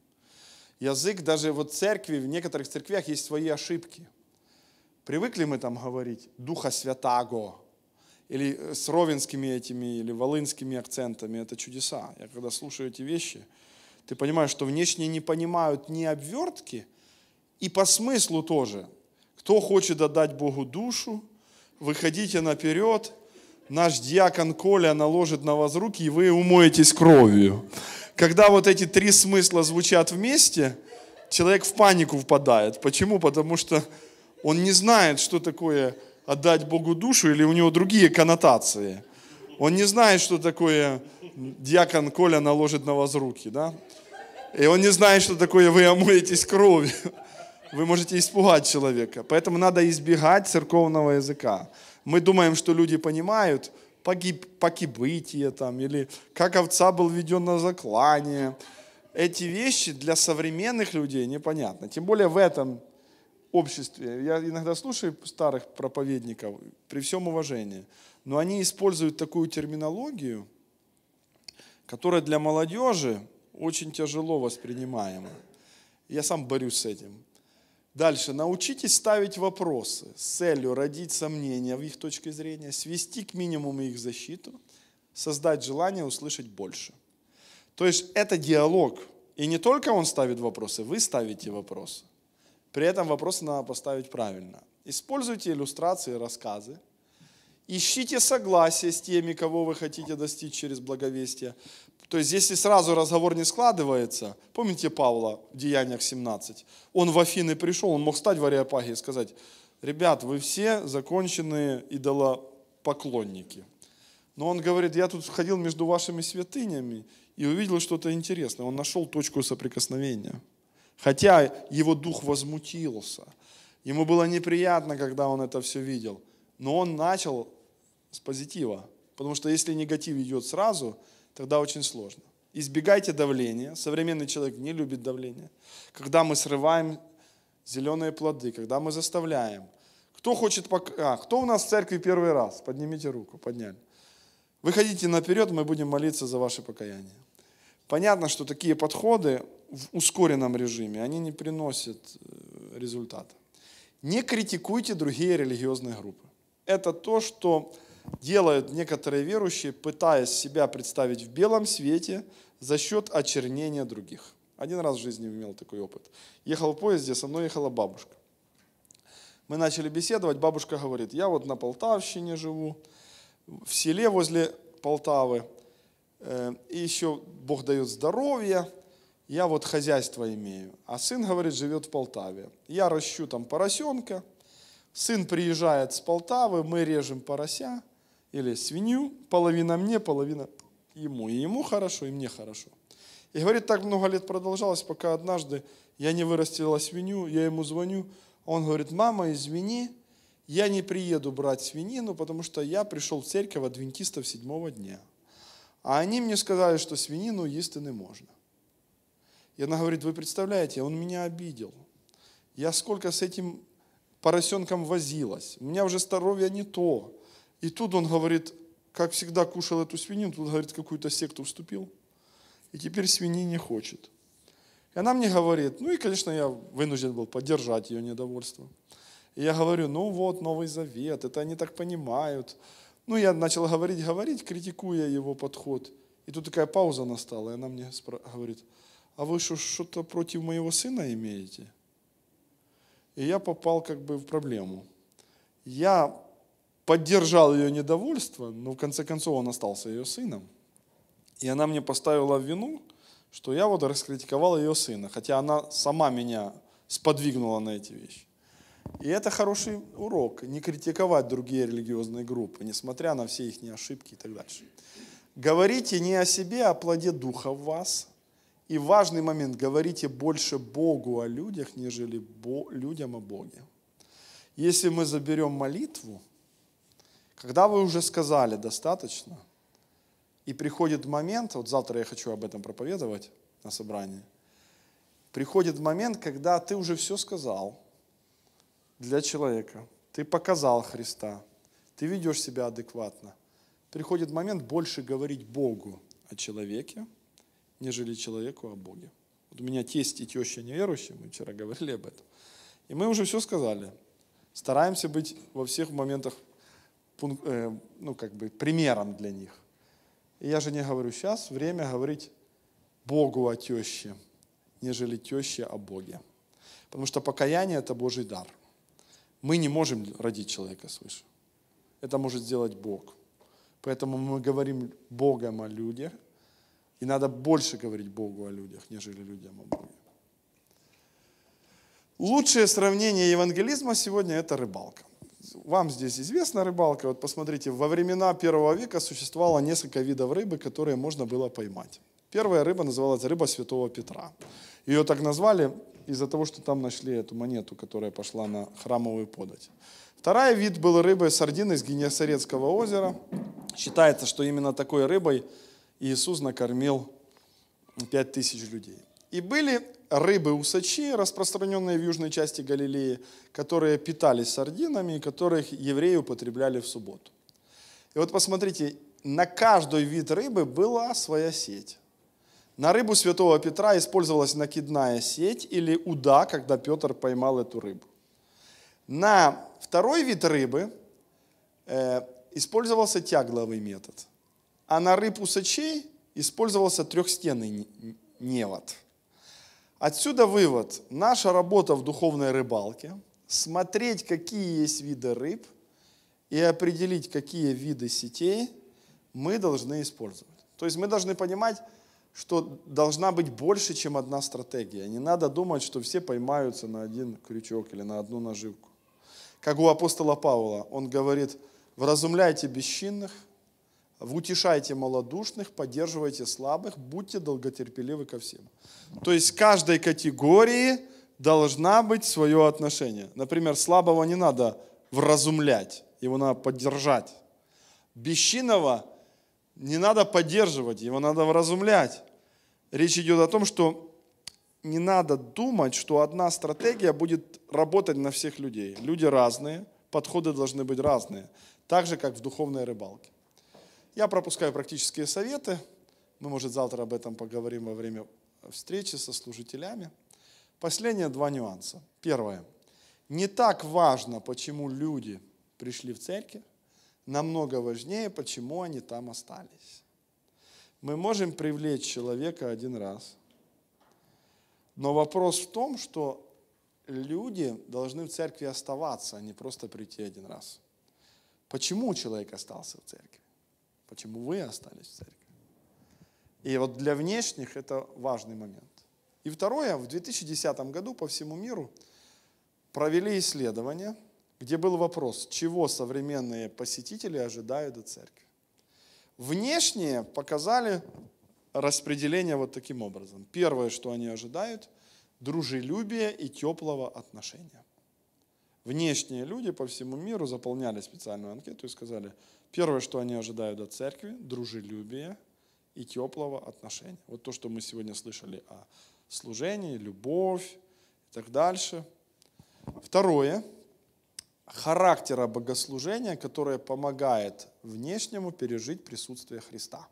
Язык даже вот церкви, в некоторых церквях есть свои ошибки. Привыкли мы там говорить «Духа Святаго», или с ровенскими этими, или волынскими акцентами. Это чудеса. Я когда слушаю эти вещи, ты понимаешь, что внешне не понимают ни обвертки, и по смыслу тоже. Кто хочет отдать Богу душу, выходите наперед, наш диакон Коля наложит на вас руки, и вы умоетесь кровью. Когда вот эти три смысла звучат вместе, человек в панику впадает. Почему? Потому что он не знает, что такое отдать Богу душу, или у него другие коннотации. Он не знает, что такое дьякон Коля наложит на вас руки, да? И он не знает, что такое вы омоетесь кровью. Вы можете испугать человека. Поэтому надо избегать церковного языка. Мы думаем, что люди понимают погиб, погибытие там, или как овца был введен на заклание. Эти вещи для современных людей непонятно. Тем более в этом обществе. Я иногда слушаю старых проповедников, при всем уважении, но они используют такую терминологию, которая для молодежи очень тяжело воспринимаема. Я сам борюсь с этим. Дальше. Научитесь ставить вопросы с целью родить сомнения в их точке зрения, свести к минимуму их защиту, создать желание услышать больше. То есть это диалог. И не только он ставит вопросы, вы ставите вопросы. При этом вопрос надо поставить правильно. Используйте иллюстрации рассказы. Ищите согласие с теми, кого вы хотите достичь через благовестие. То есть, если сразу разговор не складывается, помните Павла в Деяниях 17? Он в Афины пришел, он мог стать в Ариапаге и сказать, ребят, вы все законченные идолопоклонники. Но он говорит, я тут входил между вашими святынями и увидел что-то интересное. Он нашел точку соприкосновения. Хотя его дух возмутился. Ему было неприятно, когда он это все видел. Но он начал с позитива. Потому что если негатив идет сразу, тогда очень сложно. Избегайте давления. Современный человек не любит давления. Когда мы срываем зеленые плоды, когда мы заставляем. Кто хочет пока... А, кто у нас в церкви первый раз? Поднимите руку, подняли. Выходите наперед, мы будем молиться за ваше покаяние. Понятно, что такие подходы, в ускоренном режиме, они не приносят э, результата. Не критикуйте другие религиозные группы. Это то, что делают некоторые верующие, пытаясь себя представить в белом свете за счет очернения других. Один раз в жизни имел такой опыт. Ехал в поезде, со мной ехала бабушка. Мы начали беседовать, бабушка говорит, я вот на Полтавщине живу, в селе возле Полтавы, э, и еще Бог дает здоровье, я вот хозяйство имею, а сын, говорит, живет в Полтаве. Я ращу там поросенка, сын приезжает с Полтавы, мы режем порося или свинью, половина мне, половина ему. И ему хорошо, и мне хорошо. И говорит, так много лет продолжалось, пока однажды я не вырастила свинью, я ему звоню, он говорит, мама, извини, я не приеду брать свинину, потому что я пришел в церковь адвентистов седьмого дня. А они мне сказали, что свинину есть и не можно. И она говорит, вы представляете, он меня обидел. Я сколько с этим поросенком возилась. У меня уже здоровье не то. И тут он говорит, как всегда кушал эту свинину, тут, говорит, какую-то секту вступил. И теперь свини не хочет. И она мне говорит, ну и, конечно, я вынужден был поддержать ее недовольство. И я говорю, ну вот, Новый Завет, это они так понимают. Ну, я начал говорить, говорить, критикуя его подход. И тут такая пауза настала, и она мне говорит, а вы что, что-то против моего сына имеете? И я попал как бы в проблему. Я поддержал ее недовольство, но в конце концов он остался ее сыном. И она мне поставила вину, что я вот раскритиковал ее сына, хотя она сама меня сподвигнула на эти вещи. И это хороший урок, не критиковать другие религиозные группы, несмотря на все их ошибки и так дальше. Говорите не о себе, а о плоде Духа в вас – и важный момент, говорите больше Богу о людях, нежели Бо, людям о Боге. Если мы заберем молитву, когда вы уже сказали достаточно, и приходит момент, вот завтра я хочу об этом проповедовать на собрании, приходит момент, когда ты уже все сказал для человека, ты показал Христа, ты ведешь себя адекватно. Приходит момент больше говорить Богу о человеке, нежели человеку о Боге. Вот у меня тесть и теща неверующие, мы вчера говорили об этом. И мы уже все сказали. Стараемся быть во всех моментах э, ну, как бы примером для них. И я же не говорю сейчас, время говорить Богу о теще, нежели теще о Боге. Потому что покаяние – это Божий дар. Мы не можем родить человека свыше. Это может сделать Бог. Поэтому мы говорим Богом о людях, и надо больше говорить Богу о людях, нежели людям о Боге. Лучшее сравнение евангелизма сегодня – это рыбалка. Вам здесь известна рыбалка. Вот посмотрите, во времена первого века существовало несколько видов рыбы, которые можно было поймать. Первая рыба называлась рыба святого Петра. Ее так назвали из-за того, что там нашли эту монету, которая пошла на храмовую подать. Вторая вид был рыбой сардины из Генесарецкого озера. Считается, что именно такой рыбой – Иисус накормил пять тысяч людей. И были рыбы усачи, распространенные в южной части Галилеи, которые питались сардинами, которых евреи употребляли в субботу. И вот посмотрите, на каждый вид рыбы была своя сеть. На рыбу святого Петра использовалась накидная сеть или уда, когда Петр поймал эту рыбу. На второй вид рыбы э, использовался тягловый метод – а на рыб усачей использовался трехстенный невод. Отсюда вывод. Наша работа в духовной рыбалке – смотреть, какие есть виды рыб, и определить, какие виды сетей мы должны использовать. То есть мы должны понимать, что должна быть больше, чем одна стратегия. Не надо думать, что все поймаются на один крючок или на одну наживку. Как у апостола Павла, он говорит, вразумляйте бесчинных – утешайте малодушных, поддерживайте слабых, будьте долготерпеливы ко всем. То есть каждой категории должна быть свое отношение. Например, слабого не надо вразумлять, его надо поддержать. Бесчинного не надо поддерживать, его надо вразумлять. Речь идет о том, что не надо думать, что одна стратегия будет работать на всех людей. Люди разные, подходы должны быть разные, так же, как в духовной рыбалке. Я пропускаю практические советы. Мы, может, завтра об этом поговорим во время встречи со служителями. Последние два нюанса. Первое. Не так важно, почему люди пришли в церковь, намного важнее, почему они там остались. Мы можем привлечь человека один раз, но вопрос в том, что люди должны в церкви оставаться, а не просто прийти один раз. Почему человек остался в церкви? Почему вы остались в церкви? И вот для внешних это важный момент. И второе, в 2010 году по всему миру провели исследование, где был вопрос, чего современные посетители ожидают от церкви. Внешние показали распределение вот таким образом. Первое, что они ожидают, дружелюбие и теплого отношения. Внешние люди по всему миру заполняли специальную анкету и сказали, Первое, что они ожидают от церкви, дружелюбие и теплого отношения. Вот то, что мы сегодня слышали о служении, любовь и так дальше. Второе, характера богослужения, которое помогает внешнему пережить присутствие Христа.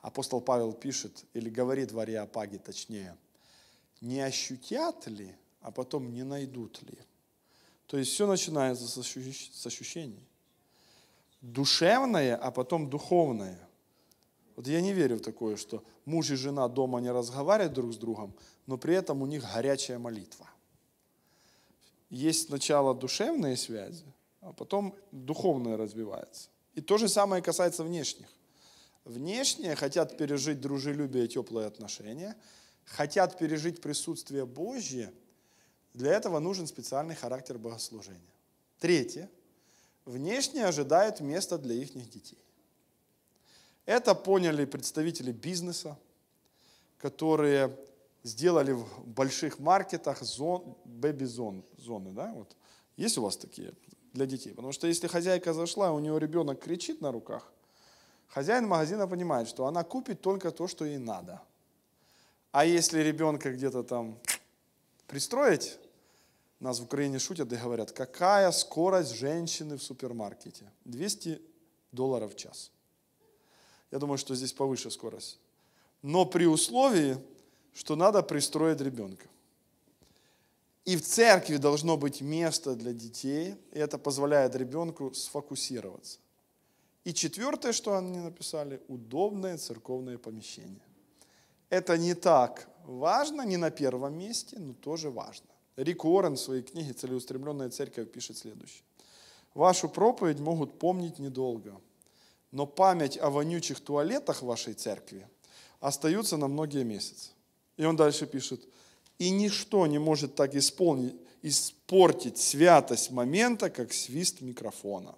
Апостол Павел пишет, или говорит в Ариапаге точнее, не ощутят ли, а потом не найдут ли. То есть все начинается с ощущений душевное, а потом духовное. Вот я не верю в такое, что муж и жена дома не разговаривают друг с другом, но при этом у них горячая молитва. Есть сначала душевные связи, а потом духовное развивается. И то же самое касается внешних. Внешние хотят пережить дружелюбие и теплые отношения, хотят пережить присутствие Божье, для этого нужен специальный характер богослужения. Третье – внешне ожидает место для их детей. Это поняли представители бизнеса, которые сделали в больших маркетах зон, бэби-зон, зоны, да, вот. Есть у вас такие для детей? Потому что если хозяйка зашла, у нее ребенок кричит на руках, хозяин магазина понимает, что она купит только то, что ей надо. А если ребенка где-то там пристроить нас в Украине шутят и говорят, какая скорость женщины в супермаркете? 200 долларов в час. Я думаю, что здесь повыше скорость. Но при условии, что надо пристроить ребенка. И в церкви должно быть место для детей, и это позволяет ребенку сфокусироваться. И четвертое, что они написали, удобное церковное помещение. Это не так важно, не на первом месте, но тоже важно. Рик Уоррен в своей книге «Целеустремленная церковь» пишет следующее. «Вашу проповедь могут помнить недолго, но память о вонючих туалетах вашей церкви остаются на многие месяцы». И он дальше пишет, «И ничто не может так исполнить, испортить святость момента, как свист микрофона».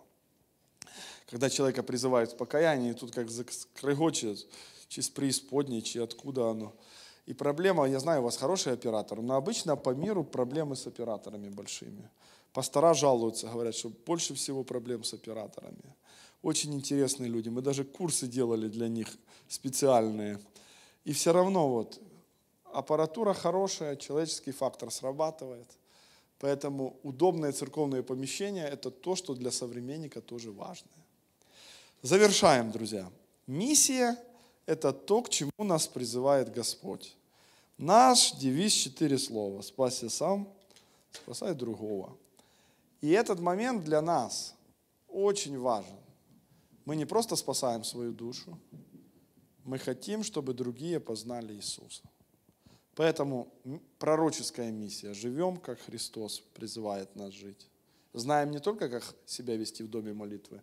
Когда человека призывают в покаяние, и тут как закрыгочет, через преисподней, чи откуда оно – и проблема, я знаю, у вас хороший оператор, но обычно по миру проблемы с операторами большими. Пастора жалуются, говорят, что больше всего проблем с операторами. Очень интересные люди. Мы даже курсы делали для них специальные. И все равно вот аппаратура хорошая, человеческий фактор срабатывает. Поэтому удобное церковное помещение – это то, что для современника тоже важно. Завершаем, друзья. Миссия – это то, к чему нас призывает Господь. Наш девиз – четыре слова. «Спасся сам, спасай другого». И этот момент для нас очень важен. Мы не просто спасаем свою душу, мы хотим, чтобы другие познали Иисуса. Поэтому пророческая миссия. Живем, как Христос призывает нас жить. Знаем не только, как себя вести в доме молитвы,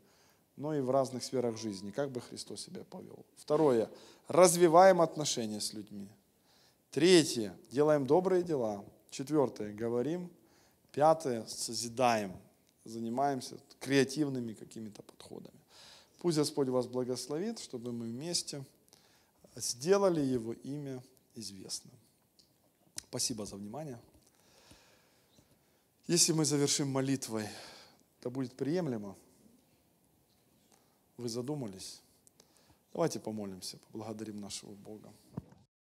но и в разных сферах жизни, как бы Христос себя повел. Второе. Развиваем отношения с людьми. Третье. Делаем добрые дела. Четвертое. Говорим. Пятое. Созидаем. Занимаемся креативными какими-то подходами. Пусть Господь вас благословит, чтобы мы вместе сделали Его имя известным. Спасибо за внимание. Если мы завершим молитвой, это будет приемлемо вы задумались. Давайте помолимся, поблагодарим нашего Бога.